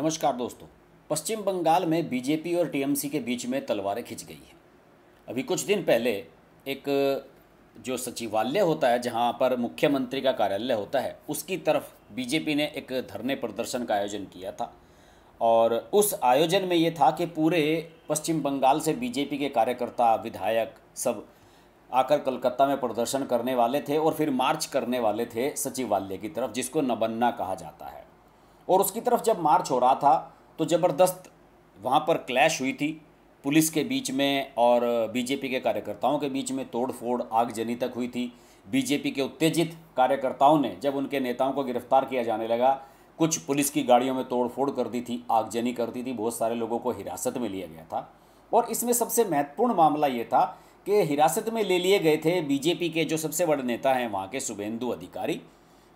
नमस्कार दोस्तों पश्चिम बंगाल में बीजेपी और टीएमसी के बीच में तलवारें खिंच गई हैं अभी कुछ दिन पहले एक जो सचिवालय होता है जहां पर मुख्यमंत्री का कार्यालय होता है उसकी तरफ बीजेपी ने एक धरने प्रदर्शन का आयोजन किया था और उस आयोजन में ये था कि पूरे पश्चिम बंगाल से बीजेपी के कार्यकर्ता विधायक सब आकर कलकत्ता में प्रदर्शन करने वाले थे और फिर मार्च करने वाले थे सचिवालय की तरफ जिसको नबन्ना कहा जाता है और उसकी तरफ जब मार्च हो रहा था तो ज़बरदस्त वहाँ पर क्लैश हुई थी पुलिस के बीच में और बीजेपी के कार्यकर्ताओं के बीच में तोड़फोड़ आगजनी तक हुई थी बीजेपी के उत्तेजित कार्यकर्ताओं ने जब उनके नेताओं को गिरफ्तार किया जाने लगा कुछ पुलिस की गाड़ियों में तोड़फोड़ कर दी थी आगजनी कर दी थी बहुत सारे लोगों को हिरासत में लिया गया था और इसमें सबसे महत्वपूर्ण मामला ये था कि हिरासत में ले लिए गए थे बीजेपी के जो सबसे बड़े नेता हैं वहाँ के शुभेंदु अधिकारी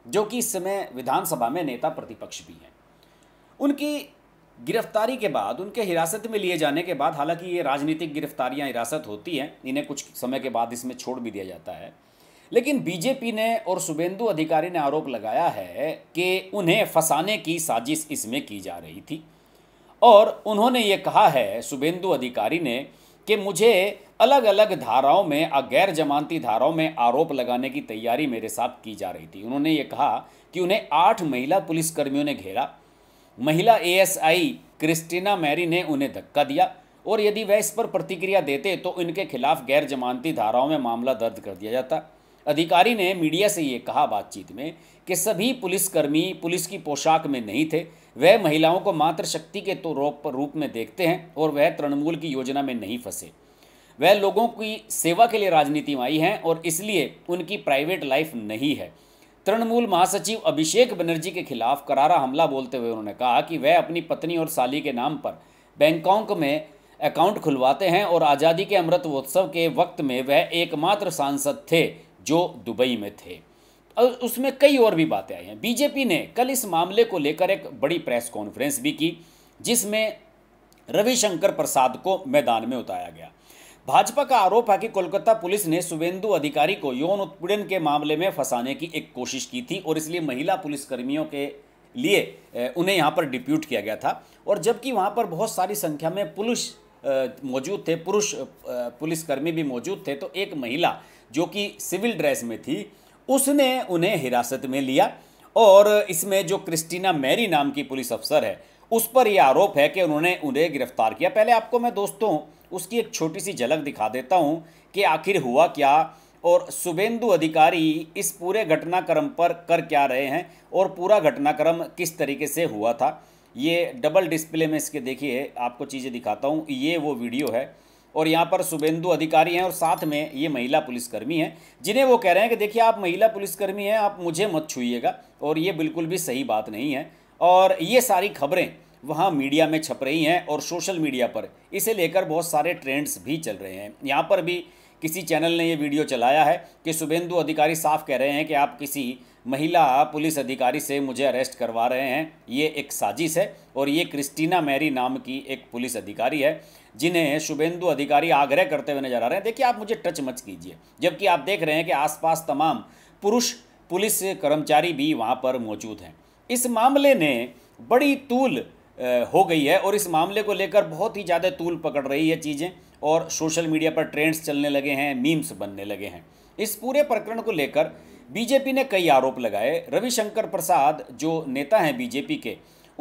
जो कि इस समय विधानसभा में नेता प्रतिपक्ष भी हैं उनकी गिरफ्तारी के बाद उनके हिरासत में लिए जाने के बाद हालांकि ये राजनीतिक गिरफ्तारियां हिरासत होती हैं इन्हें कुछ समय के बाद इसमें छोड़ भी दिया जाता है लेकिन बीजेपी ने और शुभेंदु अधिकारी ने आरोप लगाया है कि उन्हें फंसाने की साजिश इसमें की जा रही थी और उन्होंने ये कहा है शुभेंदु अधिकारी ने कि मुझे अलग अलग धाराओं में गैर जमानती धाराओं में आरोप लगाने की तैयारी मेरे साथ की जा रही थी उन्होंने ये कहा कि उन्हें आठ महिला पुलिसकर्मियों ने घेरा महिला एएसआई क्रिस्टीना मैरी ने उन्हें धक्का दिया और यदि वह इस पर प्रतिक्रिया देते तो इनके खिलाफ गैर जमानती धाराओं में मामला दर्ज कर दिया जाता अधिकारी ने मीडिया से ये कहा बातचीत में कि सभी पुलिसकर्मी पुलिस की पोशाक में नहीं थे वह महिलाओं को मात्र शक्ति के तो रूप रूप में देखते हैं और वह तृणमूल की योजना में नहीं फंसे वह लोगों की सेवा के लिए राजनीति में आई हैं और इसलिए उनकी प्राइवेट लाइफ नहीं है तृणमूल महासचिव अभिषेक बनर्जी के खिलाफ करारा हमला बोलते हुए उन्होंने कहा कि वह अपनी पत्नी और साली के नाम पर बैंकॉक में अकाउंट खुलवाते हैं और आज़ादी के अमृत महोत्सव के वक्त में वह एकमात्र सांसद थे जो दुबई में थे उसमें कई और भी बातें आई हैं बीजेपी ने कल इस मामले को लेकर एक बड़ी प्रेस कॉन्फ्रेंस भी की जिसमें रविशंकर प्रसाद को मैदान में उताया गया भाजपा का आरोप है कि कोलकाता पुलिस ने शुभेंदु अधिकारी को यौन उत्पीड़न के मामले में फंसाने की एक कोशिश की थी और इसलिए महिला पुलिसकर्मियों के लिए उन्हें यहाँ पर डिप्यूट किया गया था और जबकि वहाँ पर बहुत सारी संख्या में पुलिस मौजूद थे पुरुष पुलिसकर्मी भी मौजूद थे तो एक महिला जो कि सिविल ड्रेस में थी उसने उन्हें हिरासत में लिया और इसमें जो क्रिस्टीना मैरी नाम की पुलिस अफसर है उस पर यह आरोप है कि उन्होंने उन्हें गिरफ्तार किया पहले आपको मैं दोस्तों उसकी एक छोटी सी झलक दिखा देता हूँ कि आखिर हुआ क्या और शुभेंदु अधिकारी इस पूरे घटनाक्रम पर कर क्या रहे हैं और पूरा घटनाक्रम किस तरीके से हुआ था ये डबल डिस्प्ले में इसके देखिए आपको चीज़ें दिखाता हूँ ये वो वीडियो है और यहाँ पर शुभेंदु अधिकारी हैं और साथ में ये महिला पुलिसकर्मी हैं जिन्हें वो कह रहे हैं कि देखिए आप महिला पुलिसकर्मी हैं आप मुझे मत छूइएगा और ये बिल्कुल भी सही बात नहीं है और ये सारी खबरें वहाँ मीडिया में छप रही हैं और सोशल मीडिया पर इसे लेकर बहुत सारे ट्रेंड्स भी चल रहे हैं यहाँ पर भी किसी चैनल ने ये वीडियो चलाया है कि शुभेंदु अधिकारी साफ कह रहे हैं कि आप किसी महिला पुलिस अधिकारी से मुझे अरेस्ट करवा रहे हैं ये एक साजिश है और ये क्रिस्टीना मैरी नाम की एक पुलिस अधिकारी है जिन्हें शुभेंदु अधिकारी आग्रह करते हुए नजर आ रहे हैं देखिए आप मुझे टच मच कीजिए जबकि आप देख रहे हैं कि आसपास तमाम पुरुष पुलिस कर्मचारी भी वहाँ पर मौजूद हैं इस मामले ने बड़ी तूल हो गई है और इस मामले को लेकर बहुत ही ज़्यादा तूल पकड़ रही है चीज़ें और सोशल मीडिया पर ट्रेंड्स चलने लगे हैं मीम्स बनने लगे हैं इस पूरे प्रकरण को लेकर बीजेपी ने कई आरोप लगाए रविशंकर प्रसाद जो नेता हैं बीजेपी के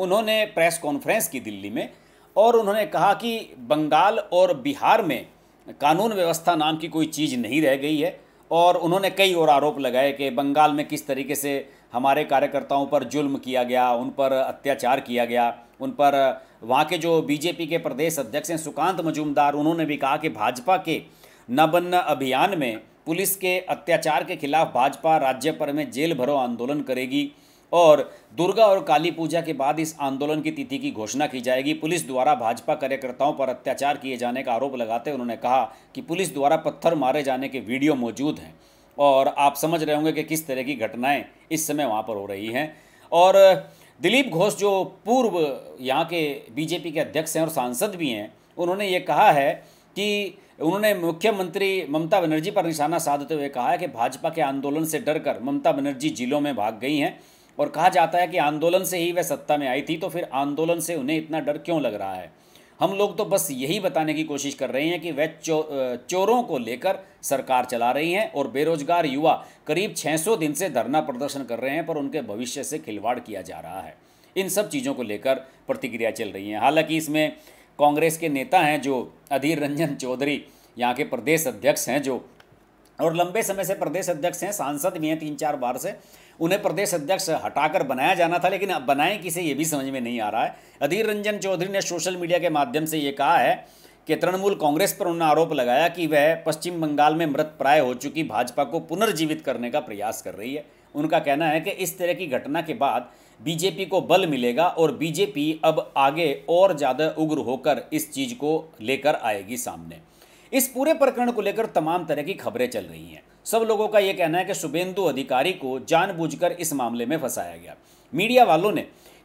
उन्होंने प्रेस कॉन्फ्रेंस की दिल्ली में और उन्होंने कहा कि बंगाल और बिहार में कानून व्यवस्था नाम की कोई चीज़ नहीं रह गई है और उन्होंने कई और आरोप लगाए कि बंगाल में किस तरीके से हमारे कार्यकर्ताओं पर जुल्म किया गया उन पर अत्याचार किया गया उन पर वहाँ के जो बीजेपी के प्रदेश अध्यक्ष हैं सुकांत मजूमदार उन्होंने भी कहा कि भाजपा के नबन्न अभियान में पुलिस के अत्याचार के खिलाफ भाजपा राज्य पर में जेल भरो आंदोलन करेगी और दुर्गा और काली पूजा के बाद इस आंदोलन की तिथि की घोषणा की जाएगी पुलिस द्वारा भाजपा कार्यकर्ताओं पर अत्याचार किए जाने का आरोप लगाते उन्होंने कहा कि पुलिस द्वारा पत्थर मारे जाने के वीडियो मौजूद हैं और आप समझ रहे होंगे कि किस तरह की घटनाएं इस समय वहाँ पर हो रही हैं और दिलीप घोष जो पूर्व यहाँ के बीजेपी के अध्यक्ष हैं और सांसद भी हैं उन्होंने ये कहा है कि उन्होंने मुख्यमंत्री ममता बनर्जी पर निशाना साधते हुए कहा है कि भाजपा के आंदोलन से डरकर ममता बनर्जी जिलों में भाग गई हैं और कहा जाता है कि आंदोलन से ही वह सत्ता में आई थी तो फिर आंदोलन से उन्हें इतना डर क्यों लग रहा है हम लोग तो बस यही बताने की कोशिश कर रहे हैं कि वह चो, चोरों को लेकर सरकार चला रही हैं और बेरोजगार युवा करीब 600 दिन से धरना प्रदर्शन कर रहे हैं पर उनके भविष्य से खिलवाड़ किया जा रहा है इन सब चीज़ों को लेकर प्रतिक्रिया चल रही है हालांकि इसमें कांग्रेस के नेता हैं जो अधीर रंजन चौधरी यहाँ के प्रदेश अध्यक्ष हैं जो और लंबे समय से प्रदेश अध्यक्ष हैं सांसद भी हैं तीन चार बार से उन्हें प्रदेश अध्यक्ष हटाकर बनाया जाना था लेकिन अब बनाए किसे ये भी समझ में नहीं आ रहा है अधीर रंजन चौधरी ने सोशल मीडिया के माध्यम से ये कहा है कि तृणमूल कांग्रेस पर उन्होंने आरोप लगाया कि वह पश्चिम बंगाल में मृत प्राय हो चुकी भाजपा को पुनर्जीवित करने का प्रयास कर रही है उनका कहना है कि इस तरह की घटना के बाद बीजेपी को बल मिलेगा और बीजेपी अब आगे और ज़्यादा उग्र होकर इस चीज़ को लेकर आएगी सामने इस पूरे प्रकरण को लेकर तमाम तरह की खबरें चल रही हैं सब लोगों का यह कहना है कि शुभेंदु अधिकारी को जानबूझकर इस मामले में फंसाया गया मीडिया वालों ने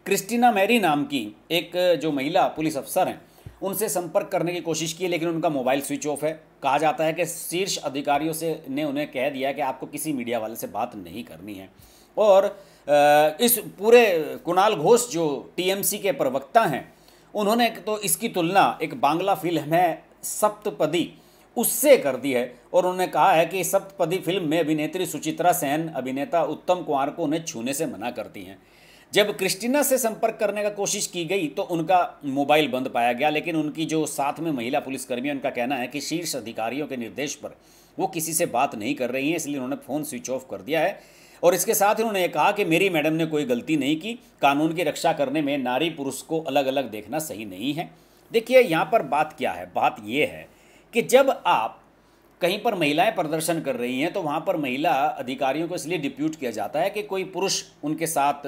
क्रिस्टीना मैरी नाम की एक जो महिला पुलिस अफसर हैं उनसे संपर्क करने की कोशिश की लेकिन उनका मोबाइल स्विच ऑफ है कहा जाता है कि शीर्ष अधिकारियों से ने उन्हें कह दिया कि आपको किसी मीडिया वाले से बात नहीं करनी है और इस पूरे कुणाल घोष जो टीएमसी के प्रवक्ता हैं उन्होंने तो इसकी तुलना एक बांग्ला फिल्म है सप्तपदी उससे कर दी है और उन्होंने कहा है कि सप्तपदी फिल्म में अभिनेत्री सुचित्रा सेन अभिनेता उत्तम कुमार को उन्हें छूने से मना करती हैं जब क्रिस्टिना से संपर्क करने का कोशिश की गई तो उनका मोबाइल बंद पाया गया लेकिन उनकी जो साथ में महिला पुलिसकर्मी है उनका कहना है कि शीर्ष अधिकारियों के निर्देश पर वो किसी से बात नहीं कर रही हैं इसलिए उन्होंने फ़ोन स्विच ऑफ कर दिया है और इसके साथ ही उन्होंने कहा कि मेरी मैडम ने कोई गलती नहीं की कानून की रक्षा करने में नारी पुरुष को अलग अलग देखना सही नहीं है देखिए यहाँ पर बात क्या है बात यह है कि जब आप कहीं पर महिलाएं प्रदर्शन कर रही हैं तो वहाँ पर महिला अधिकारियों को इसलिए डिप्यूट किया जाता है कि कोई पुरुष उनके साथ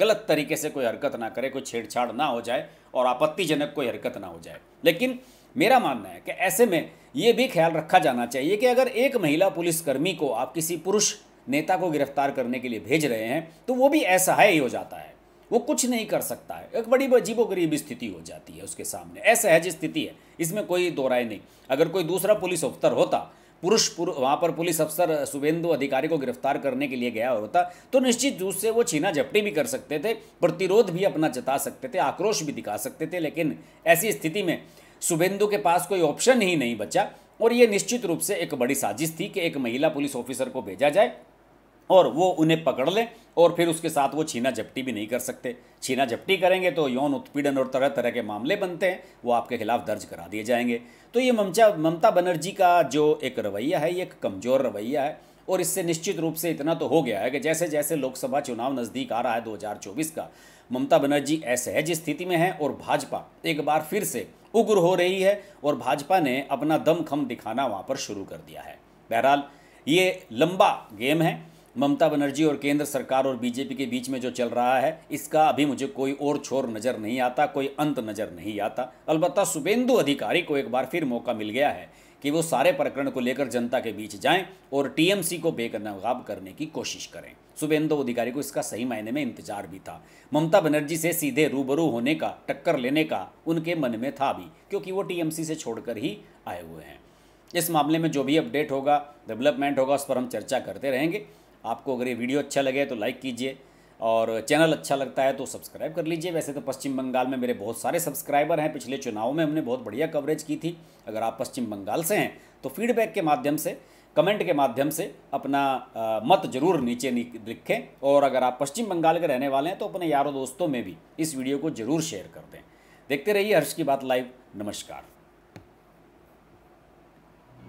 गलत तरीके से कोई हरकत ना करे कोई छेड़छाड़ ना हो जाए और आपत्तिजनक कोई हरकत ना हो जाए लेकिन मेरा मानना है कि ऐसे में ये भी ख्याल रखा जाना चाहिए कि अगर एक महिला पुलिसकर्मी को आप किसी पुरुष नेता को गिरफ्तार करने के लिए भेज रहे हैं तो वो भी ऐसा ही हो जाता है वो कुछ नहीं कर सकता है एक बड़ी अजीबोगरीब स्थिति हो जाती है उसके सामने असहज स्थिति है इसमें कोई दो राय नहीं अगर कोई दूसरा पुलिस अफसर होता पुरुष पुर, वहाँ पर पुलिस अफसर शुभेंदु अधिकारी को गिरफ्तार करने के लिए गया होता तो निश्चित रूप से वो छीना झपटी भी कर सकते थे प्रतिरोध भी अपना जता सकते थे आक्रोश भी दिखा सकते थे लेकिन ऐसी स्थिति में शुभेंदु के पास कोई ऑप्शन ही नहीं बचा और ये निश्चित रूप से एक बड़ी साजिश थी कि एक महिला पुलिस ऑफिसर को भेजा जाए और वो उन्हें पकड़ लें और फिर उसके साथ वो छीना झपटी भी नहीं कर सकते छीना झपटी करेंगे तो यौन उत्पीड़न और तरह तरह के मामले बनते हैं वो आपके खिलाफ दर्ज करा दिए जाएंगे तो ये ममचा ममता बनर्जी का जो एक रवैया है ये एक कमज़ोर रवैया है और इससे निश्चित रूप से इतना तो हो गया है कि जैसे जैसे लोकसभा चुनाव नज़दीक आ रहा है 2024 का ममता बनर्जी असहज स्थिति में है और भाजपा एक बार फिर से उग्र हो रही है और भाजपा ने अपना दम खम दिखाना वहाँ पर शुरू कर दिया है बहरहाल ये लंबा गेम है ममता बनर्जी और केंद्र सरकार और बीजेपी के बीच में जो चल रहा है इसका अभी मुझे कोई और छोर नज़र नहीं आता कोई अंत नज़र नहीं आता अलबत् शुभेंदु अधिकारी को एक बार फिर मौका मिल गया है कि वो सारे प्रकरण को लेकर जनता के बीच जाएं और टीएमसी को बेकनकाब करने की कोशिश करें शुभेंदु अधिकारी को इसका सही मायने में इंतजार भी था ममता बनर्जी से सीधे रूबरू होने का टक्कर लेने का उनके मन में था भी क्योंकि वो टीएमसी से छोड़कर ही आए हुए हैं इस मामले में जो भी अपडेट होगा डेवलपमेंट होगा उस पर हम चर्चा करते रहेंगे आपको अगर ये वीडियो अच्छा लगे तो लाइक कीजिए और चैनल अच्छा लगता है तो सब्सक्राइब कर लीजिए वैसे तो पश्चिम बंगाल में मेरे बहुत सारे सब्सक्राइबर हैं पिछले चुनाव में हमने बहुत बढ़िया कवरेज की थी अगर आप पश्चिम बंगाल से हैं तो फीडबैक के माध्यम से कमेंट के माध्यम से अपना आ, मत जरूर नीचे लिखें और अगर आप पश्चिम बंगाल के रहने वाले हैं तो अपने यारों दोस्तों में भी इस वीडियो को जरूर शेयर कर दें देखते रहिए हर्ष की बात लाइव नमस्कार